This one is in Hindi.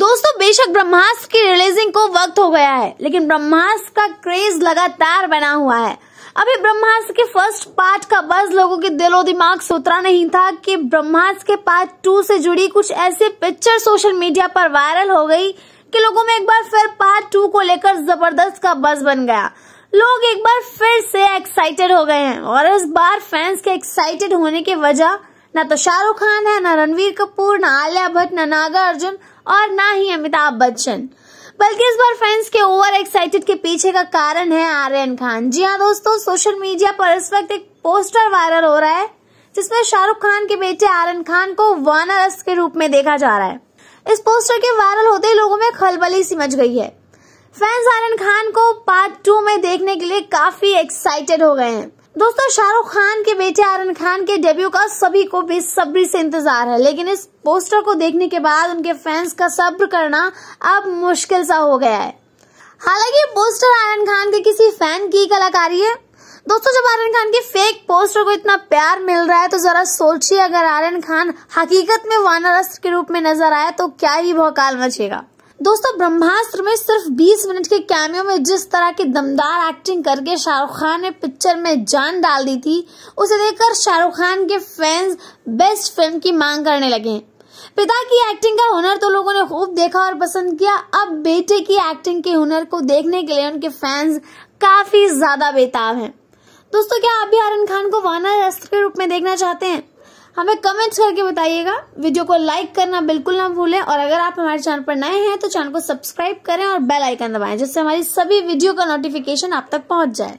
दोस्तों बेशक ब्रह्मास्त्र की रिलीजिंग को वक्त हो गया है लेकिन ब्रह्मास्त्र का क्रेज लगातार बना हुआ है अभी ब्रह्मास्त्र के फर्स्ट पार्ट का बस लोगों के दिलो दिमाग सुतरा नहीं था कि ब्रह्मास्त्र के पार्ट टू से जुड़ी कुछ ऐसी पिक्चर सोशल मीडिया पर वायरल हो गई कि लोगों में एक बार फिर पार्ट टू को लेकर जबरदस्त का बस बन गया लोग एक बार फिर से एक्साइटेड हो गए हैं और इस बार फैंस के एक्साइटेड होने की वजह ना तो शाहरुख खान है ना रणवीर कपूर ना आलिया भट्ट ना नागार्जुन और ना ही अमिताभ बच्चन बल्कि इस बार फैंस के ओवर एक्साइटेड के पीछे का कारण है आर्यन खान जी हाँ दोस्तों सोशल मीडिया पर इस वक्त एक पोस्टर वायरल हो रहा है जिसमें शाहरुख खान के बेटे आर्यन खान को वानरस के रूप में देखा जा रहा है इस पोस्टर के वायरल होते ही लोगों में खलबली सी मच गई है फैंस आर्यन खान को पार्ट टू में देखने के लिए काफी एक्साइटेड हो गए हैं दोस्तों शाहरुख खान के बेटे आर्यन खान के डेब्यू का सभी को बेसब्री से इंतजार है लेकिन इस पोस्टर को देखने के बाद उनके फैंस का सब्र करना अब मुश्किल सा हो गया है हालांकि पोस्टर आर्यन खान के किसी फैन की कलाकारी है दोस्तों जब आर्यन खान के फेक पोस्टर को इतना प्यार मिल रहा है तो जरा सोचिए अगर आर्यन खान हकीकत में वानरस्त्र के रूप में नजर आए तो क्या ही भौकाल मचेगा दोस्तों ब्रह्मास्त्र में सिर्फ 20 मिनट के कैमियो में जिस तरह की दमदार एक्टिंग करके शाहरुख खान ने पिक्चर में जान डाल दी थी उसे देखकर शाहरुख खान के फैंस बेस्ट फिल्म की मांग करने लगे पिता की एक्टिंग का हुनर तो लोगों ने खूब देखा और पसंद किया अब बेटे की एक्टिंग के हुनर को देखने के लिए उनके फैंस काफी ज्यादा बेताब हैं दोस्तों क्या आप भी आर्यन खान को वानर अस्त्र के रूप में देखना चाहते हैं हमें कमेंट्स करके बताइएगा वीडियो को लाइक करना बिल्कुल ना भूलें और अगर आप हमारे चैनल पर नए हैं तो चैनल को सब्सक्राइब करें और बेल आइकन दबाएं जिससे हमारी सभी वीडियो का नोटिफिकेशन आप तक पहुंच जाए